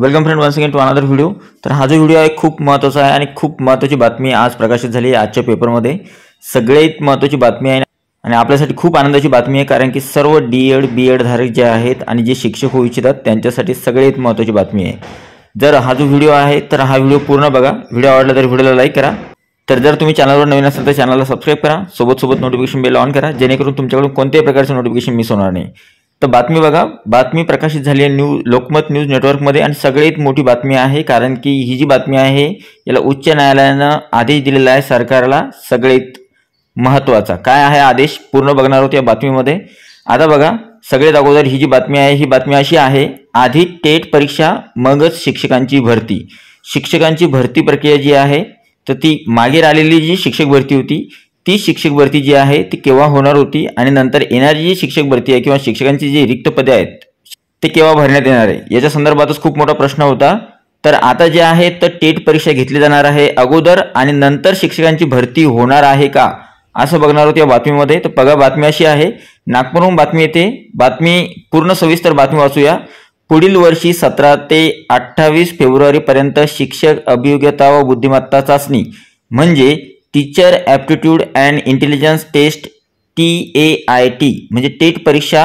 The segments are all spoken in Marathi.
welcome friend one second to another video तर हा जो व्हिडिओ आहे खूप महत्त्वाचा आहे आणि खूप महत्त्वाची बातमी आज प्रकाशित झाली आजच्या पेपरमध्ये सगळ्यात महत्त्वाची बातमी आहे आणि आपल्यासाठी खूप आनंदाची बातमी आहे कारण की सर्व डी एड बी एड धारक जे आहेत आणि जे शिक्षक होऊ इच्छितात त्यांच्यासाठी सगळ्यात महत्त्वाची बातमी आहे जर हा जो व्हिडिओ आहे तर हा व्हिडिओ पूर्ण बघा व्हिडिओ आवडला तर व्हिडिओला लाईक करा तर जर तुम्ही चॅनलवर नवीन असाल तर चॅनलला सबस्क्राईब करा सोबत सोबत नोटिफिकेशन बेल ऑन करा जेणेकरून तुमच्याकडून कोणत्याही प्रकारचं नोटिफिकेशन मिस होणार नाही तर बातमी बघा बातमी प्रकाशित झाली आहे न्यू लोकमत न्यूज नेटवर्कमध्ये आणि सगळ्यात मोठी बातमी आहे कारण की ही जी बातमी आहे याला उच्च न्यायालयानं आदेश दिलेला आहे सरकारला सगळ्यात महत्त्वाचा काय आहे आदेश पूर्ण बघणार होतो या बातमीमध्ये आता बघा सगळ्यात अगोदर ही जी बातमी आहे ही बातमी अशी आहे आधी टेट परीक्षा मगच शिक्षकांची भरती शिक्षकांची भरती प्रक्रिया जी आहे तर ती मागे राहिलेली जी शिक्षक भरती होती ती शिक्षक भरती जी आहे ती केव्हा होणार होती आणि नंतर येणारी जी शिक्षक भरती आहे किंवा शिक्षकांची जी रिक्त पदे आहेत ते केव्हा भरण्यात येणार आहे याच्या संदर्भातच खूप मोठा प्रश्न होता तर आता जे आहे तर टेट परीक्षा घेतली जाणार आहे अगोदर आणि नंतर शिक्षकांची भरती होणार आहे का असं बघणार होत या बातमीमध्ये तर बघा बातमी अशी आहे नागपूरहून बातमी येते बातमी पूर्ण सविस्तर बातमी वाचूया पुढील वर्षी सतरा ते अठ्ठावीस फेब्रुवारीपर्यंत शिक्षक अभियोग्यता व बुद्धिमत्ता चाचणी म्हणजे teacher aptitude and intelligence test T A I T म्हणजे टेट परीक्षा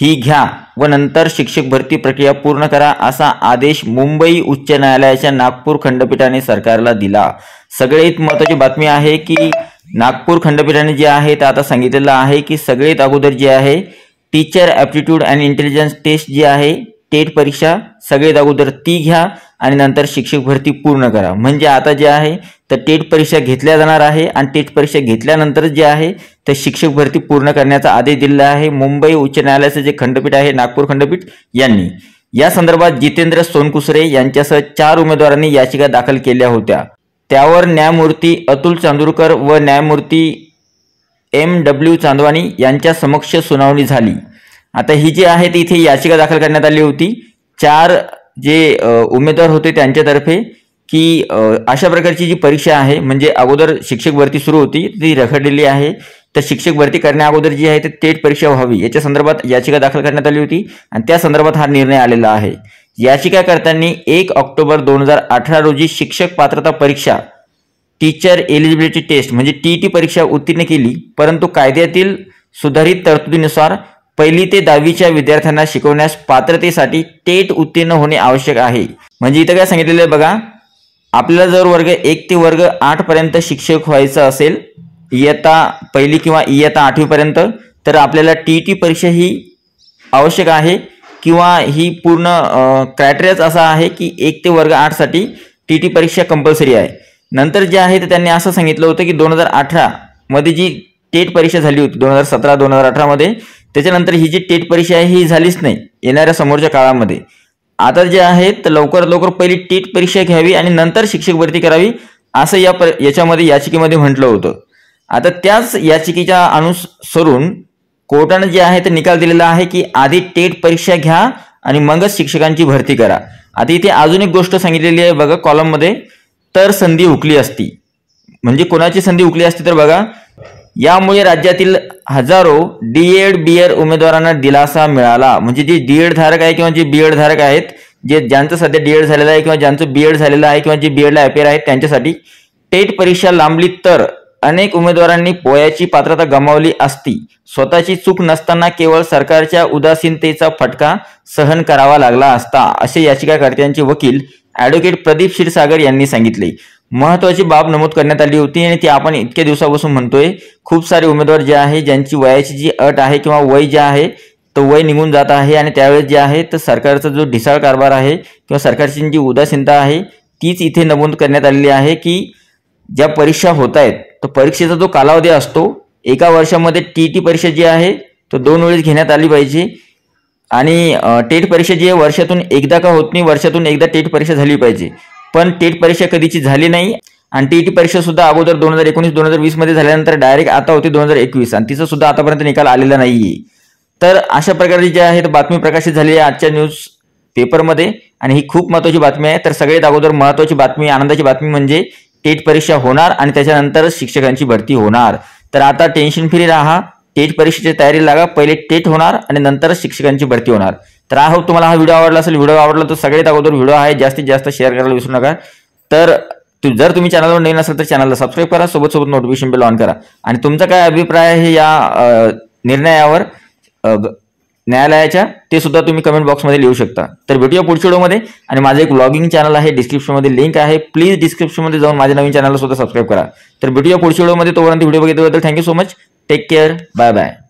ही घ्या व नंतर शिक्षक भरती प्रक्रिया पूर्ण करा असा आदेश मुंबई उच्च न्यायालयाच्या नागपूर खंडपीठाने सरकारला दिला सगळ्यात महत्त्वाची बातमी आहे की नागपूर खंडपीठाने जे आहे ते आता सांगितलेलं आहे की सगळ्यात अगोदर जे आहे teacher aptitude and intelligence test जी आहे टेट परीक्षा सगळे अगोदर ती घ्या आणि नंतर शिक्षक भरती पूर्ण करा म्हणजे आता जे आहे तर टेट परीक्षा घेतल्या जाणार आहे आणि टेट परीक्षा घेतल्यानंतर जे आहे तर शिक्षक भरती पूर्ण करण्याचा आदेश दिलेला आहे मुंबई उच्च न्यायालयाचं जे खंडपीठ आहे नागपूर खंडपीठ यांनी या संदर्भात जितेंद्र सोनकुसरे यांच्यासह चार उमेदवारांनी याचिका दाखल केल्या होत्या त्यावर न्यायमूर्ती अतुल चांदूरकर व न्यायमूर्ती एम डब्ल्यू चांदवानी यांच्या समक्ष सुनावणी झाली आता ही जी आहे ती इथे याचिका दाखल करण्यात आली होती चार जे उमेदवार होते त्यांच्यातर्फे की अशा प्रकारची जी परीक्षा आहे म्हणजे अगोदर शिक्षक भरती सुरू होती ती रखडलेली आहे तर शिक्षक भरती करण्या अगोदर जी आहे ते थेट परीक्षा व्हावी याच्या संदर्भात याचिका दाखल करण्यात आली होती आणि त्या संदर्भात हा निर्णय आलेला आहे याचिकाकर्त्यांनी एक ऑक्टोबर दोन हजार अठरा रोजी शिक्षक पात्रता परीक्षा टीचर एलिजिबिलिटी टेस्ट म्हणजे टी टी परीक्षा उत्तीर्ण केली परंतु कायद्यातील सुधारित तरतुदीनुसार पहिली ते दहावीच्या विद्यार्थ्यांना शिकवण्यास पात्रतेसाठी टेट उत्तीर्ण होणे आवश्यक आहे म्हणजे इथं काय सांगितलेलं आहे बघा आपल्याला जर वर्ग एक ते वर्ग पर्यंत शिक्षक व्हायचं असेल इयत्ता पहिली किंवा इयत्ता आठवीपर्यंत तर आपल्याला टी टी परीक्षा ही आवश्यक आहे किंवा ही पूर्ण क्रायटेरियाच असा आहे की एक ते वर्ग आठसाठी टी टी परीक्षा कंपल्सरी आहे नंतर जे आहे ते त्यांनी असं सांगितलं होतं की दोन हजार अठरामध्ये जी टेट परीक्षा झाली होती दोन हजार सतरा दोन हजार अठरामध्ये त्याच्यानंतर ही जी टेट परीक्षा आहे ही झालीच नाही येणाऱ्या समोरच्या काळामध्ये आता जे आहे तर लवकर लवकर पहिली टेट परीक्षा घ्यावी आणि नंतर शिक्षक भरती करावी असं या पर याच्यामध्ये याचिकेमध्ये म्हटलं होतं आता त्याच याचिकेच्या अनुसरून कोर्टानं जे आहे ते निकाल दिलेला आहे की आधी टेट परीक्षा घ्या आणि मगच शिक्षकांची भरती करा आता इथे अजून एक गोष्ट सांगितलेली आहे बघा कॉलममध्ये तर संधी उकली असती म्हणजे कोणाची संधी उकली असती तर बघा यामुळे राज्यातील हजारो डी एड बी एड उमेदवारांना दिलासा मिळाला म्हणजे जे डी एड धारक आहे किंवा जे बी एड धारक आहेत जे ज्यांचं सध्या डी एड झालेलं आहे किंवा ज्यांचं बी एड झालेलं आहे किंवा जे बी एडला अपेअर आहेत त्यांच्यासाठी टेट परीक्षा लांबली तर अनेक उमेदवारांनी पोयाची पात्रता गमावली असती स्वतःची चूक नसताना केवळ सरकारच्या उदासीनतेचा फटका सहन करावा लागला असता असे याचिकाकर्त्यांचे वकील ॲडव्होकेट प्रदीप क्षीरसागर यांनी सांगितले महत्वाची बाब नमूद करण्यात आली होती आणि ती आपण इतक्या दिवसापासून म्हणतोय खूप सारे उमेदवार जे आहे ज्यांची वयाची जी अट आहे किंवा वय जे आहे तो वय निघून जात आहे आणि त्यावेळेस जे आहे तर सरकारचा जो ढिसाळ कारभार आहे किंवा सरकारची जी उदासीनता आहे तीच इथे नमूद करण्यात आलेली आहे की ज्या परीक्षा होत आहेत तर परीक्षेचा जो कालावधी असतो एका वर्षामध्ये टी टी परीक्षा जी आहे तो दोन वेळेस घेण्यात आली पाहिजे आणि टेट परीक्षा जी आहे वर्षातून एकदा का होत नाही वर्षातून एकदा टेट परीक्षा झाली पाहिजे पण टेट परीक्षा कधीची झाली नाही आणि टी परीक्षा सुद्धा अगोदर दोन हजार एकोणीस दोन हजार वीस मध्ये झाल्यानंतर डायरेक्ट आता होती दोन हजार एकवीस आणि तिचा सुद्धा आतापर्यंत निकाल आलेला नाहीये तर अशा प्रकारची जे आहेत बातमी प्रकाशित झाली आहे आजच्या न्यूज पेपरमध्ये आणि ही खूप महत्वाची बातमी आहे तर सगळ्यात अगोदर महत्वाची बातमी आनंदाची बातमी म्हणजे टेट परीक्षा होणार आणि त्याच्यानंतर शिक्षकांची भरती होणार तर आता टेन्शन फ्री राहा टेट परीक्षेची तयारी लागा पहिले टेट होणार आणि नंतर शिक्षकांची भरती होणार तर आहो तुम्हाला हा व्हिडिओ आवडला असेल व्हिडिओ आवडला तर सगळ्यात अगोदर व्हिडिओ आहे जास्तीत जास्त शेअर करायला विसरू नका तर जर तुम्ही चॅनलवर नवीन असाल तर चॅनलला सबस्क्राईब करा सोबत सोबत नोटिफिकेशन बिल ऑन करा आणि तुमचा काय अभिप्राय आहे या निर्णयावर न्यायालयाच्या ते सुद्धा तुम्ही कमेंट बॉक्समध्ये लिहू शकता तर भेटूया पुढच्या व्हिडिओमध्ये आणि माझे एक व्लॉगिंग चॅनल आहे डिस्क्रिप्शनमध्ये लिंक आहे प्लीज डिस्क्रिप्शनमध्ये जाऊन माझ्या नवीन चॅनलला सुद्धा सबस्क्राईब करा तर भेटूया पुढच्या व्हिडिओमध्ये तोपर्यंत व्हिडिओ बघितल्याबद्दल thank you so much take care bye bye